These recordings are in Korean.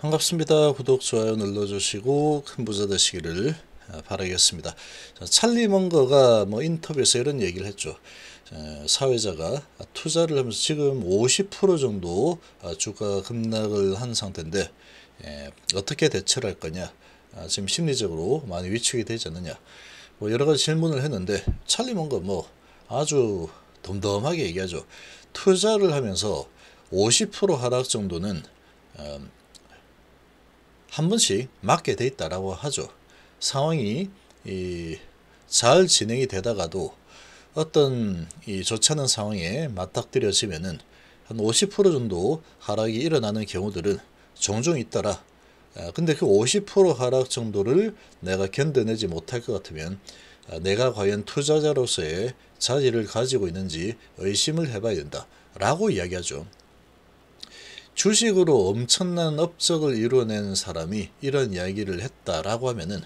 반갑습니다. 구독, 좋아요 눌러주시고 큰 부자 되시기를 아, 바라겠습니다. 찰리 먼거가 뭐 인터뷰에서 이런 얘기를 했죠. 사회자가 투자를 하면서 지금 50% 정도 아, 주가 급락을 한 상태인데 예, 어떻게 대처를 할 거냐. 아, 지금 심리적으로 많이 위축이 되지 않느냐. 뭐 여러 가지 질문을 했는데 찰리 먼거 뭐 아주 덤덤하게 얘기하죠. 투자를 하면서 50% 하락 정도는 음, 한 번씩 맞게 돼 있다라고 하죠. 상황이 이, 잘 진행이 되다가도 어떤 이 좋지 않은 상황에 맞닥뜨려지면은 한 50% 정도 하락이 일어나는 경우들은 종종 잇따라 아, 근데 그 50% 하락 정도를 내가 견뎌내지 못할 것 같으면 아, 내가 과연 투자자로서의 자질을 가지고 있는지 의심을 해봐야 된다 라고 이야기하죠. 주식으로 엄청난 업적을 이뤄낸 사람이 이런 이야기를 했다라고 하면은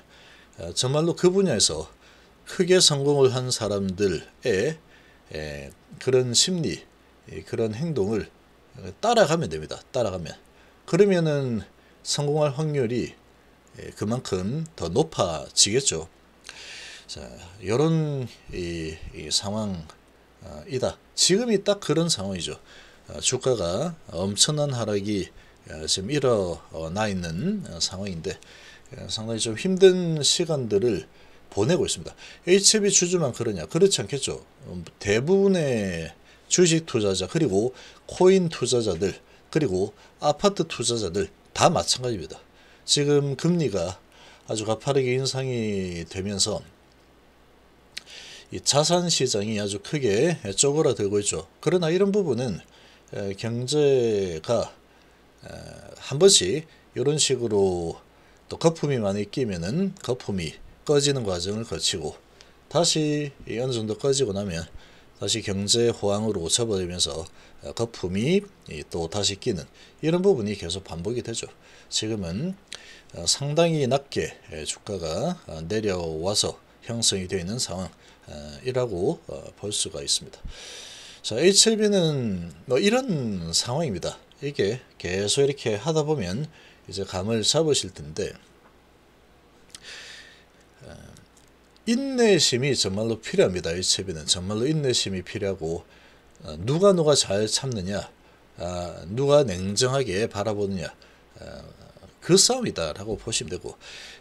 어, 정말로 그 분야에서 크게 성공을 한 사람들의 그런 심리, 그런 행동을 따라가면 됩니다. 따라가면. 그러면은 성공할 확률이 그만큼 더 높아지겠죠. 자, 요런 이, 이 상황이다. 어, 지금이 딱 그런 상황이죠. 어, 주가가 엄청난 하락이 어, 지금 일어나 있는 어, 상황인데 상당히 좀 힘든 시간들을 보내고 있습니다. HB 주주만 그러냐? 그렇지 않겠죠. 음, 대부분의 주식 투자자 그리고 코인 투자자들 그리고 아파트 투자자들 다 마찬가지입니다. 지금 금리가 아주 가파르게 인상이 되면서 자산 시장이 아주 크게 쪼그라들고 있죠. 그러나 이런 부분은 경제가 한 번씩 이런 식으로 또 거품이 많이 끼면은 거품이 꺼지는 과정을 거치고 다시 어느 정도 꺼지고 나면 다시 경제 호황으로 접어들면서 거품이 또 다시 끼는 이런 부분이 계속 반복이 되죠. 지금은 어, 상당히 낮게 주가가 어, 내려와서 형성이 되어 있는 상황이라고 어, 볼 수가 있습니다. 자, HLB는 뭐 이런 상황입니다. 이게 계속 이렇게 하다 보면 이제 감을 잡으실 텐데 어, 인내심이 정말로 필요합니다. HLB는 정말로 인내심이 필요하고 어, 누가 누가 잘 참느냐 아, 누가 냉정하게 바라보느냐 어, 그 싸움이다라고 보시면 되고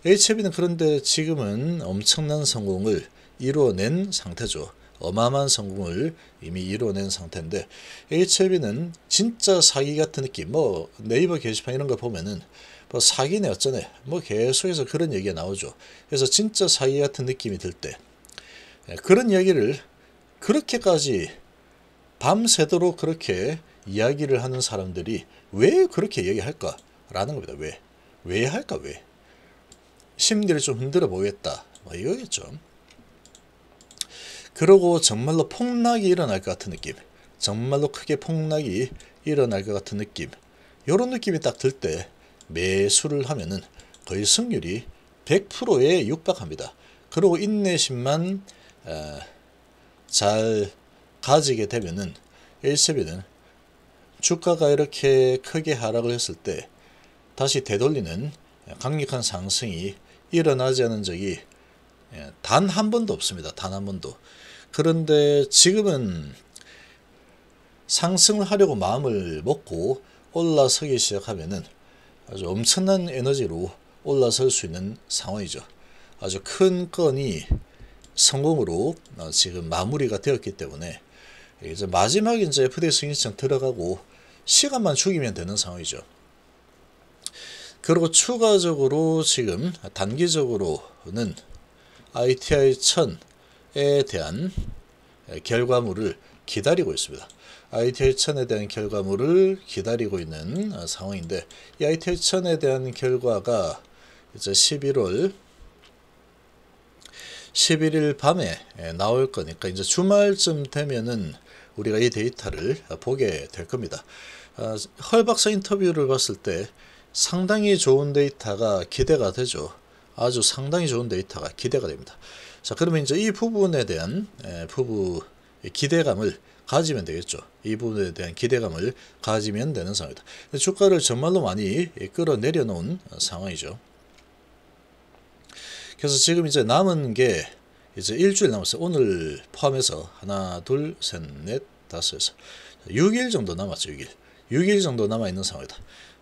HLB는 그런데 지금은 엄청난 성공을 이루어낸 상태죠. 어마어마한 성공을 이미 이뤄낸 상태인데 HLB는 진짜 사기 같은 느낌 뭐 네이버 게시판 이런 거 보면은 뭐 사기네 어쩌네 뭐 계속해서 그런 얘기가 나오죠. 그래서 진짜 사기 같은 느낌이 들때 예, 그런 이기를 그렇게까지 밤새도록 그렇게 이야기를 하는 사람들이 왜 그렇게 얘기할까라는 겁니다. 왜? 왜 할까? 왜? 심리를 좀 흔들어 보겠다. 뭐 이거겠죠. 그러고 정말로 폭락이 일어날 것 같은 느낌 정말로 크게 폭락이 일어날 것 같은 느낌 이런 느낌이 딱 들 때 매수를 하면은 거의 승률이 100%에 육박합니다. 그리고 인내심만 어, 잘 가지게 되면은 1세비는 주가가 이렇게 크게 하락을 했을 때 다시 되돌리는 강력한 상승이 일어나지 않은 적이 예, 단한 번도 없습니다. 단 한 번도. 그런데 지금은 상승을 하려고 마음을 먹고 올라서기 시작하면 아주 엄청난 에너지로 올라설 수 있는 상황이죠. 아주 큰 건이 성공으로 어, 지금 마무리가 되었기 때문에 이제 마지막 이제 FDA 승인시 들어가고 시간만 죽이면 되는 상황이죠. 그리고 추가적으로 지금 단기적으로는 ITI 1000 대한 결과물을 기다리고 있습니다. ITL 1에 대한 결과물을 기다리고 있는 상황인데 이 ITL 1에 대한 결과가 이제 11월 11일 밤에 나올 거니까 이제 주말쯤 되면은 우리가 이 데이터를 보게 될 겁니다. 아, 헐 박사 인터뷰를 봤을 때 상당히 좋은 데이터가 기대가 되죠. 아주 상당히 좋은 데이터가 기대가 됩니다. 자, 그러면 이제 이 부분에 대한 에, 부부 기대감을 가지면 되겠죠. 이 부분에 대한 기대감을 가지면 되는 상황이다. 주가를 정말로 많이 예, 끌어내려 놓은 상황이죠. 그래서 지금 이제 남은 게 이제 일주일 남았어요. 오늘 포함해서 하나, 둘, 셋, 넷, 다섯, 여섯. 6일 정도 남았죠. 6일. 6일 정도 남아있는 상황이다.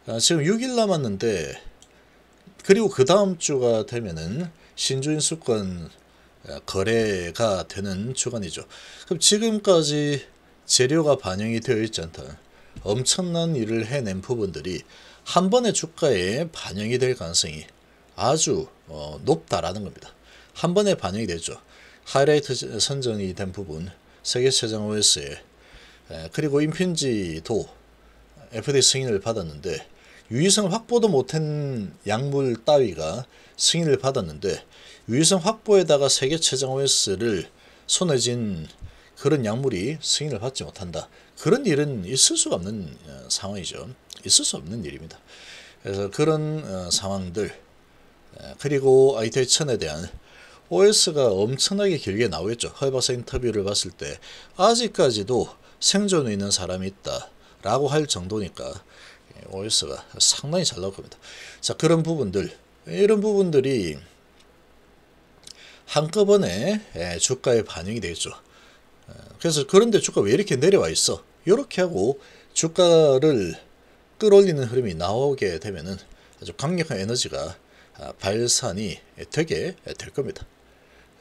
아, 지금 6일 남았는데 그리고 그 다음 주가 되면은 신주인 수권 어, 거래가 되는 주간이죠. 그럼 지금까지 재료가 반영이 되어 있지 않던 엄청난 일을 해낸 부분들이 한 번의 주가에 반영이 될 가능성이 아주 어, 높다라는 겁니다. 한 번에 반영이 되죠. 하이라이트 선정이 된 부분, 세계 최장 OS에 그리고 인핀지도 f d 승인을 받았는데 유의성 확보도 못한 약물 따위가 승인을 받았는데 유의성 확보에다가 세계 최장 OS를 손에 쥔 그런 약물이 승인을 받지 못한다. 그런 일은 있을 수가 없는 어, 상황이죠. 있을 수 없는 일입니다. 그래서 그런 어, 상황들 어, 그리고 IT의 천에 대한 OS가 엄청나게 길게 나오겠죠. 허 박사 인터뷰를 봤을 때 아직까지도 생존해 있는 사람이 있다라고 할 정도니까 OS가 상당히 잘 나올 겁니다. 자 그런 부분들 이런 부분들이 한꺼번에 예, 주가에 반영이 되겠죠. 어, 그래서 그런데 주가 왜 이렇게 내려와 있어? 이렇게 하고 주가를 끌어올리는 흐름이 나오게 되면 아주 강력한 에너지가 아, 발산이 되게 될 겁니다.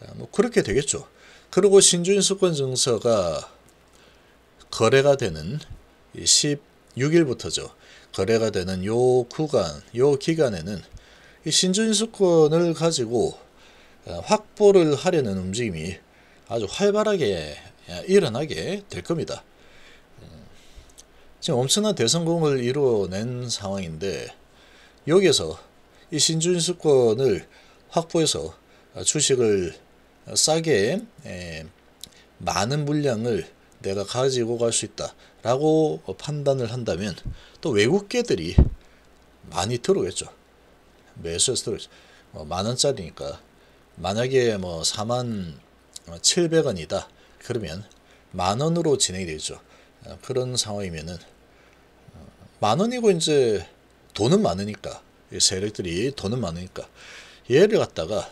아, 뭐 그렇게 되겠죠. 그리고 신주인 수권 증서가 거래가 되는 16일부터죠. 거래가 되는 요 구간, 요 기간에는 이신주수권을 가지고 어, 확보를 하려는 움직임이 아주 활발하게 일어나게 될 겁니다. 음, 지금 엄청난 대성공을 이루낸 상황인데 여기서이신주수권을 확보해서 주식을 싸게 많은 물량을 내가 가지고 갈 수 있다라고 판단을 한다면 또 외국계들이 많이 들어오겠죠. 매수해서 들어오겠죠. 뭐 만원짜리니까 만약에 뭐 4만 700원이다 그러면 만원으로 진행이 되죠. 그런 상황이면은 만원이고 이제 돈은 많으니까 세력들이 돈은 많으니까 얘를 갖다가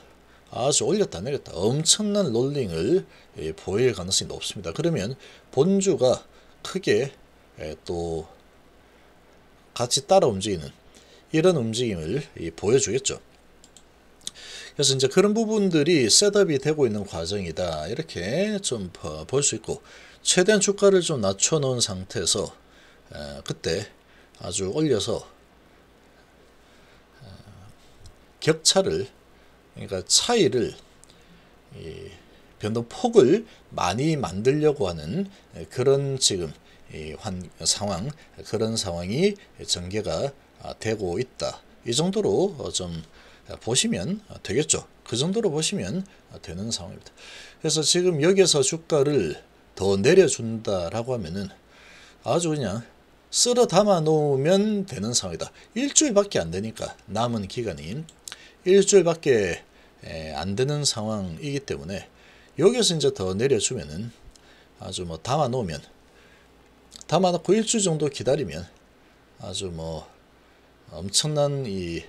아주 올렸다 내렸다 엄청난 롤링을 예, 보일 가능성이 높습니다. 그러면 본주가 크게 예, 또 같이 따라 움직이는 이런 움직임을 보여주겠죠. 그래서 이제 그런 부분들이 셋업이 되고 있는 과정이다. 이렇게 좀 볼 수 있고 최대한 주가를 좀 낮춰 놓은 상태에서 아, 그때 아주 올려서 아, 격차를 그러니까 차이를 이 변동폭을 많이 만들려고 하는 그런 지금 이 환, 상황 그런 상황이 전개가 아, 되고 있다. 이 정도로 어, 좀 보시면 되겠죠. 그 정도로 보시면 되는 상황입니다. 그래서 지금 여기서 주가를 더 내려준다라고 하면은 아주 그냥 쓸어 담아 놓으면 되는 상황이다. 일주일밖에 안 되니까 남은 기간이 일주일밖에 예, 안 되는 상황이기 때문에 여기서 이제 더 내려주면은 아주 뭐 담아 놓으면 담아 놓고 일주 일 정도 기다리면 아주 뭐 엄청난 이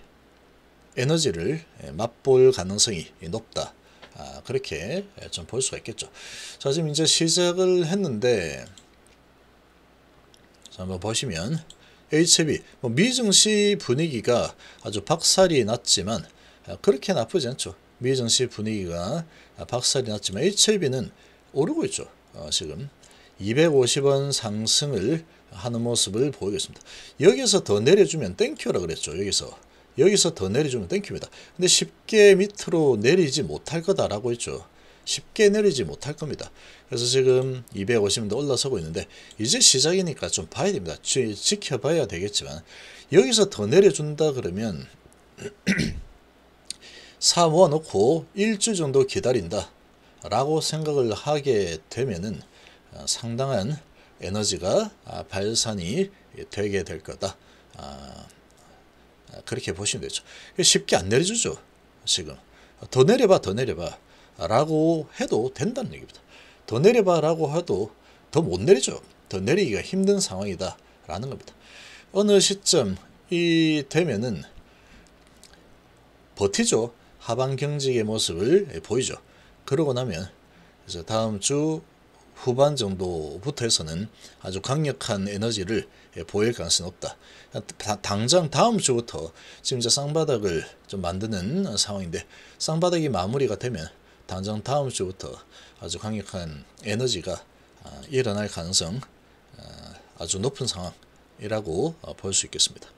에너지를 예, 맛볼 가능성이 높다. 아, 그렇게 예, 좀볼 수가 있겠죠. 자, 지금 이제 시작을 했는데, 자, 한번 보시면, HB, 뭐 미증시 분위기가 아주 박살이 났지만, 아, 그렇게 나쁘지 않죠. 미 증시 분위기가 아, 박살이 났지만 HLB는 오르고 있죠. 어, 지금 250원 상승을 하는 모습을 보이겠습니다. 여기서 더 내려주면 땡큐라 그랬죠. 여기서 여기서 더 내려주면 땡큐입니다. 근데 쉽게 밑으로 내리지 못할 거다라고 했죠. 쉽게 내리지 못할 겁니다. 그래서 지금 250원도 올라서고 있는데 이제 시작이니까 좀 봐야 됩니다. 지, 지켜봐야 되겠지만 여기서 더 내려준다 그러면 사 모아놓고 일주 정도 기다린다 라고 생각을 하게 되면은 아, 상당한 에너지가 아, 발산이 되게 될 거다. 아, 그렇게 보시면 되죠. 쉽게 안 내려주죠. 지금. 더 내려봐, 더 내려봐. 라고 해도 된다는 얘기입니다. 더 내려봐 라고 해도 더 못 내리죠. 더 내리기가 힘든 상황이다. 라는 겁니다. 어느 시점이 되면은 버티죠. 하반 경직의 모습을 예, 보이죠. 그러고 나면 그래서 다음 주 후반 정도부터 에서는 아주 강력한 에너지를 예, 보일 가능성이 높다. 당장 다음 주부터 지금 이제 쌍바닥을 좀 만드는 상황인데 쌍바닥이 마무리가 되면 당장 다음 주부터 아주 강력한 에너지가 아, 일어날 가능성 아, 아주 높은 상황이라고 아, 볼수 있겠습니다.